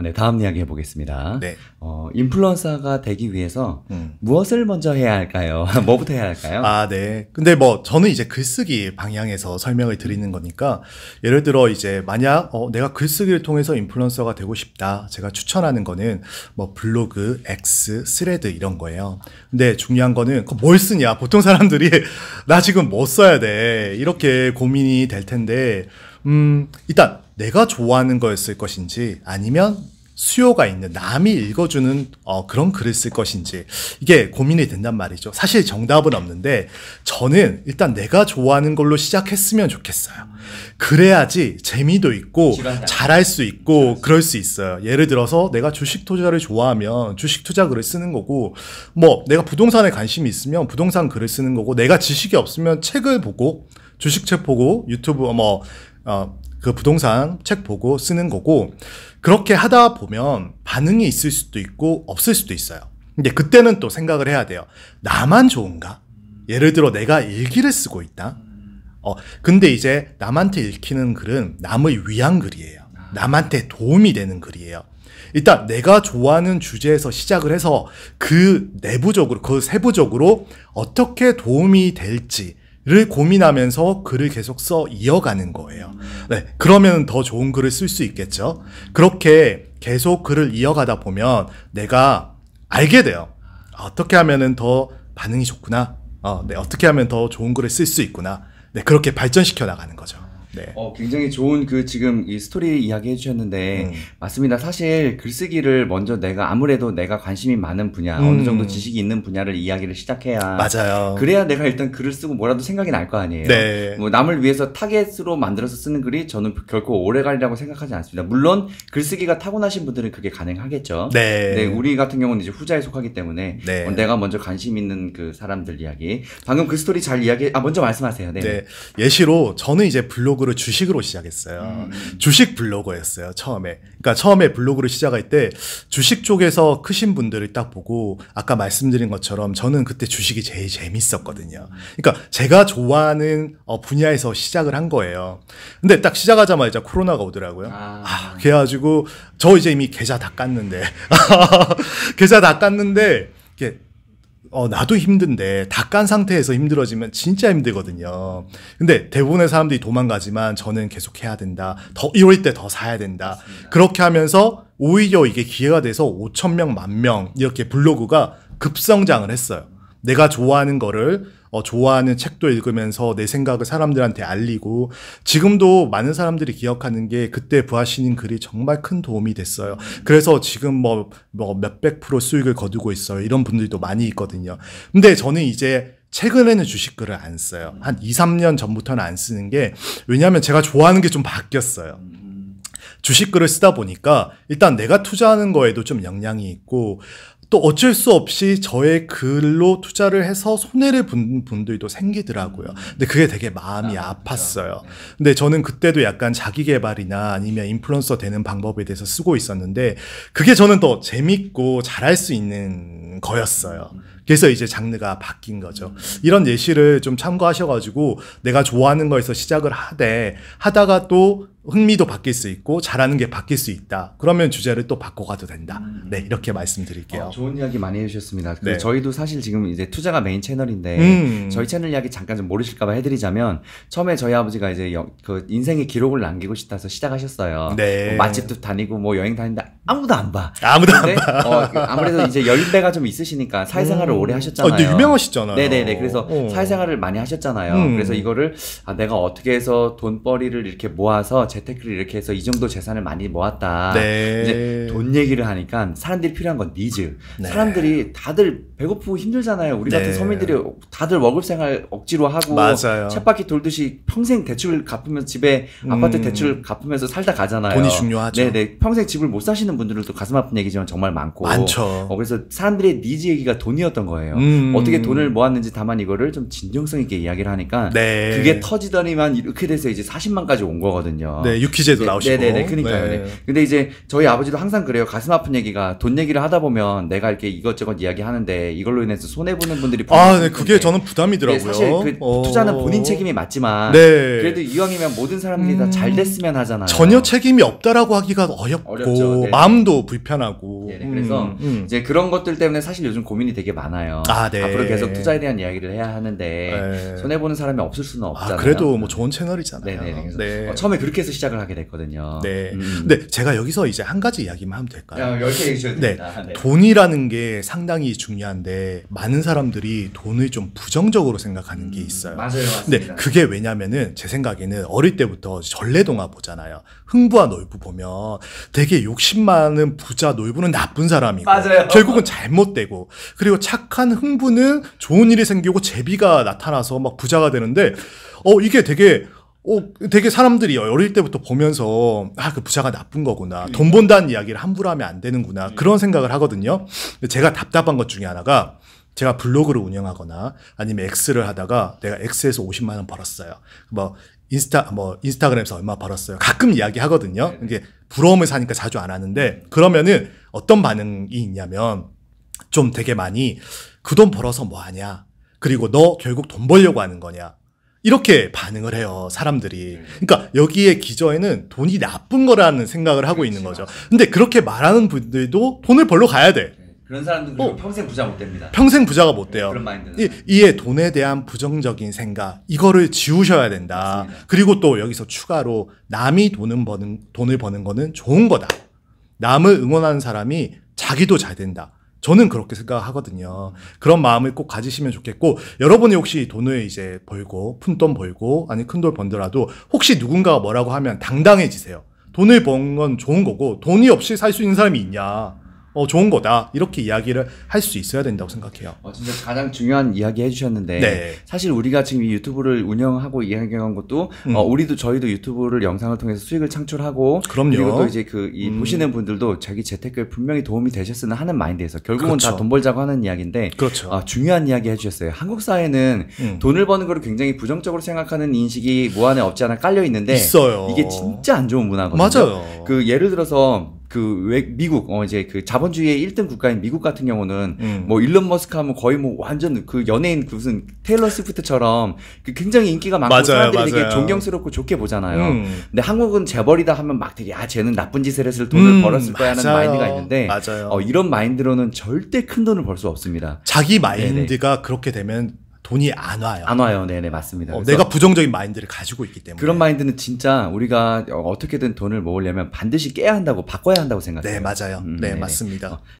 아, 네, 다음 이야기 해보겠습니다. 네. 어, 인플루언서가 되기 위해서 음. 무엇을 먼저 해야 할까요? 뭐부터 해야 할까요? 아, 네. 근데 뭐 저는 이제 글쓰기 방향에서 설명을 드리는 거니까 예를 들어 이제 만약 어, 내가 글쓰기를 통해서 인플루언서가 되고 싶다. 제가 추천하는 거는 뭐 블로그, X, 스레드 이런 거예요. 근데 중요한 거는 뭘 쓰냐? 보통 사람들이 나 지금 뭐 써야 돼? 이렇게 고민이 될 텐데 음, 일단 내가 좋아하는 거였을 것인지 아니면 수요가 있는 남이 읽어주는 어, 그런 글을 쓸 것인지 이게 고민이 된단 말이죠. 사실 정답은 없는데 저는 일단 내가 좋아하는 걸로 시작했으면 좋겠어요. 그래야지 재미도 있고 잘할 수 있고 그럴 수 있어요. 예를 들어서 내가 주식 투자를 좋아하면 주식 투자 글을 쓰는 거고 뭐 내가 부동산에 관심이 있으면 부동산 글을 쓰는 거고 내가 지식이 없으면 책을 보고 주식책 보고 유튜브 뭐 어, 그 부동산 책 보고 쓰는 거고 그렇게 하다 보면 반응이 있을 수도 있고 없을 수도 있어요. 근데 그때는 또 생각을 해야 돼요. 나만 좋은가? 예를 들어 내가 일기를 쓰고 있다. 어, 근데 이제 남한테 읽히는 글은 남을위한 글이에요. 남한테 도움이 되는 글이에요. 일단 내가 좋아하는 주제에서 시작을 해서 그 내부적으로, 그 세부적으로 어떻게 도움이 될지, 를 고민하면서 글을 계속 써 이어가는 거예요. 네, 그러면 더 좋은 글을 쓸 수 있겠죠. 그렇게 계속 글을 이어가다 보면 내가 알게 돼요. 아, 어떻게 하면은 더 반응이 좋구나. 어, 네, 어떻게 하면 더 좋은 글을 쓸 수 있구나. 네, 그렇게 발전시켜 나가는 거죠. 네. 어, 굉장히 좋은 그 지금 이 스토리 이야기 해주셨는데 음. 맞습니다. 사실 글쓰기를 먼저 내가 아무래도 내가 관심이 많은 분야 음. 어느 정도 지식이 있는 분야를 이야기를 시작해야 맞아요. 그래야 내가 일단 글을 쓰고 뭐라도 생각이 날 거 아니에요. 네. 뭐 남을 위해서 타겟으로 만들어서 쓰는 글이 저는 결코 오래 갈이라고 생각하지 않습니다. 물론 글쓰기가 타고나신 분들은 그게 가능하겠죠. 네. 네 우리 같은 경우는 이제 후자에 속하기 때문에 네. 어, 내가 먼저 관심 있는 그 사람들 이야기 방금 그 스토리 잘 이야기 아 먼저 말씀하세요. 네. 네. 예시로 저는 이제 블로그 마지막으 주식으로 시작했어요. 음. 주식 블로거였어요, 처음에. 그러니까 처음에 블로그를 시작할 때 주식 쪽에서 크신 분들을 딱 보고 아까 말씀드린 것처럼 저는 그때 주식이 제일 재밌었거든요. 그러니까 제가 좋아하는 어, 분야에서 시작을 한 거예요. 근데 딱 시작하자마자 코로나가 오더라고요. 아, 아 그래가지고 저 이제 이미 계좌 다 깠는데. 계좌 다 깠는데 이게 어, 나도 힘든데 다 깐 상태에서 힘들어지면 진짜 힘들거든요. 근데 대부분의 사람들이 도망가지만 저는 계속 해야 된다. 더 이럴 때 더 사야 된다. 맞습니다. 그렇게 하면서 오히려 이게 기회가 돼서 5천 명, 만명 이렇게 블로그가 급성장을 했어요. 내가 좋아하는 거를 어, 좋아하는 책도 읽으면서 내 생각을 사람들한테 알리고 지금도 많은 사람들이 기억하는 게 그때 부하시인 글이 정말 큰 도움이 됐어요. 그래서 지금 뭐, 뭐 몇백 프로 수익을 거두고 있어요. 이런 분들도 많이 있거든요. 근데 저는 이제 최근에는 주식글을 안 써요. 한 2, 3년 전부터는 안 쓰는 게 왜냐하면 제가 좋아하는 게 좀 바뀌었어요. 주식글을 쓰다 보니까 일단 내가 투자하는 거에도 좀 영향이 있고 또 어쩔 수 없이 저의 글로 투자를 해서 손해를 본 분들도 생기더라고요. 근데 그게 되게 마음이 아, 팠어요 그렇죠. 네. 근데 저는 그때도 약간 자기 개발이나 아니면 인플루언서 되는 방법에 대해서 쓰고 있었는데 그게 저는 더 재밌고 잘할 수 있는 거였어요. 그래서 이제 장르가 바뀐 거죠. 이런 예시를 좀 참고하셔가지고 내가 좋아하는 거에서 시작을 하되 하다가 또 흥미도 바뀔 수 있고 잘하는 게 바뀔 수 있다. 그러면 주제를 또 바꿔가도 된다. 음. 네 이렇게 말씀드릴게요. 어, 좋은 이야기 많이 해주셨습니다. 그 네. 저희도 사실 지금 이제 투자가 메인 채널인데 음. 저희 채널 이야기 잠깐 좀 모르실까봐 해드리자면 처음에 저희 아버지가 이제 여, 그 인생의 기록을 남기고 싶다서 시작하셨어요. 네. 뭐 맛집도 다니고 뭐 여행 다닌다 아무도 안 봐. 아무도 근데, 안 봐. 어, 아무래도 이제 연배가 좀 있으시니까 사회생활을 음. 오래 하셨잖아요. 어, 근데 유명하시잖아요. 네네네. 그래서 어. 사회생활을 많이 하셨잖아요. 음. 그래서 이거를 아, 내가 어떻게 해서 돈벌이를 이렇게 모아서 재테크를 이렇게 해서 이 정도 재산을 많이 모았다. 네. 이제 얘기를 하니까 사람들이 필요한 건 니즈. 네. 사람들이 다들 배고프고 힘들잖아요. 우리 같은 네. 서민들이 다들 월급 생활 억지로 하고 쳇바퀴 돌듯이 평생 대출 을 갚으면서 집에 아파트 음. 대출 을 갚으면서 살다 가잖아요. 돈이 중요하죠. 네네. 평생 집을 못 사시는 분들도 가슴 아픈 얘기지만 정말 많고. 많죠. 어, 그래서 사람들의 니즈 얘기가 돈이었던 거예요. 음. 어떻게 돈을 모았는지 다만 이거를 좀 진정성 있게 이야기를 하니까 네. 그게 터지더니만 이렇게 돼서 이제 40만까지 온 거거든요. 네, 유키제도 네, 나오시고. 네네네. 그러니까요. 네. 네. 근데 이제 저희 아버지도 항상 그래요. 그래요. 가슴 아픈 얘기가 돈 얘기를 하다 보면 내가 이렇게 이것저것 이야기하는데 이걸로 인해서 손해 보는 분들이 아, 네, 그게 저는 부담이더라고요. 네, 사실 그 어... 투자는 본인 책임이 맞지만 네. 그래도 이왕이면 모든 사람들이 음... 다잘 됐으면 하잖아요. 전혀 책임이 없다라고 하기가 어렵고 어 마음도 불편하고. 네네, 예, 그래서 음, 음, 이제 그런 것들 때문에 사실 요즘 고민이 되게 많아요. 아, 네. 앞으로 계속 투자에 대한 이야기를 해야 하는데 네. 손해 보는 사람이 없을 수는 아, 없잖아요. 아, 그래도 뭐 좋은 채널이잖아요. 네네. 네, 어, 처음에 그렇게 해서 시작을 하게 됐거든요. 네. 음. 음. 근데 제가 여기서 이제 한 가지 이야기만 하면 될까요? 이렇게 얘기해 네. 네. 돈이라는 게 상당히 중요한데 많은 사람들이 돈을 좀 부정적으로 생각하는 음, 게 있어요. 맞아요. 네, 맞습니다. 근데 그게 왜냐면은 제 생각에는 어릴 때부터 전래동화 보잖아요. 흥부와 놀부 보면 되게 욕심 많은 부자 놀부는 나쁜 사람이고 맞아요. 결국은 잘못되고 그리고 착한 흥부는 좋은 일이 생기고 재비가 나타나서 막 부자가 되는데 어 이게 되게 오, 어, 되게 사람들이 어릴 때부터 보면서 아그 부자가 나쁜 거구나 돈 번다는 이야기를 함부로 하면 안 되는구나 네. 그런 생각을 하거든요. 제가 답답한 것 중에 하나가 제가 블로그를 운영하거나 아니면 X를 하다가 내가 X에서 50만 원 벌었어요. 뭐 인스타 뭐 인스타그램에서 얼마 벌었어요. 가끔 이야기하거든요. 네. 이게 부러움을 사니까 자주 안 하는데 그러면은 어떤 반응이 있냐면 좀 되게 많이 그 돈 벌어서 뭐 하냐. 그리고 너 결국 돈 벌려고 하는 거냐. 이렇게 반응을 해요 사람들이 그러니까 여기에 기저에는 돈이 나쁜 거라는 생각을 하고 있는 거죠 근데 그렇게 말하는 분들도 돈을 벌러 가야 돼 네, 그런 사람들은 어. 평생 부자 못 됩니다 평생 부자가 못 네, 돼요 그런 마인드는 이, 이에 돈에 대한 부정적인 생각 이거를 지우셔야 된다 맞습니다. 그리고 또 여기서 추가로 남이 돈은 버는 돈을 버는 거는 좋은 거다 남을 응원하는 사람이 자기도 잘 된다 저는 그렇게 생각하거든요. 그런 마음을 꼭 가지시면 좋겠고 여러분이 혹시 돈을 이제 벌고 푼돈 벌고 아니 큰 돈 번더라도 혹시 누군가가 뭐라고 하면 당당해지세요. 돈을 번 건 좋은 거고 돈이 없이 살 수 있는 사람이 있냐? 어, 좋은 거다 이렇게 이야기를 할 수 있어야 된다고 생각해요. 어, 진짜 가장 중요한 이야기 해주셨는데 네. 사실 우리가 지금 이 유튜브를 운영하고 이야기한 것도 음. 어, 우리도 저희도 유튜브를 영상을 통해서 수익을 창출하고 그럼요. 그리고 또 이제 그이 음. 보시는 분들도 자기 재테크에 분명히 도움이 되셨으나 하는 마인드에서 결국은 그렇죠. 다돈 벌자고 하는 이야기인데 그렇죠. 어, 중요한 이야기 해주셨어요. 한국 사회는 음. 돈을 버는 걸 굉장히 부정적으로 생각하는 인식이 무한에 뭐 없지 않아 깔려 있는데 있어요. 이게 진짜 안 좋은 문화거든요. 맞아요. 그 예를 들어서 그 외, 미국 어 이제 그 자본주의의 1등 국가인 미국 같은 경우는 음. 뭐 일론 머스크 하면 거의 뭐 완전 그 연예인 그 무슨 테일러 스위프트처럼 그 굉장히 인기가 많고 맞아요, 사람들이 맞아요. 되게 존경스럽고 좋게 보잖아요. 음. 근데 한국은 재벌이다 하면 막 되게 아 쟤는 나쁜 짓을 했을 돈을 음, 벌었을 거야 하는 마인드가 있는데 맞아요. 어 이런 마인드로는 절대 큰 돈을 벌 수 없습니다. 자기 마인드가 네네. 그렇게 되면 돈이 안 와요. 안 와요. 네네, 네, 맞습니다. 어, 내가 부정적인 마인드를 가지고 있기 때문에. 그런 마인드는 진짜 우리가 어떻게든 돈을 모으려면 반드시 깨야 한다고, 바꿔야 한다고 생각해요. 네, 맞아요. 음, 네, 네네. 네. 맞습니다. 어,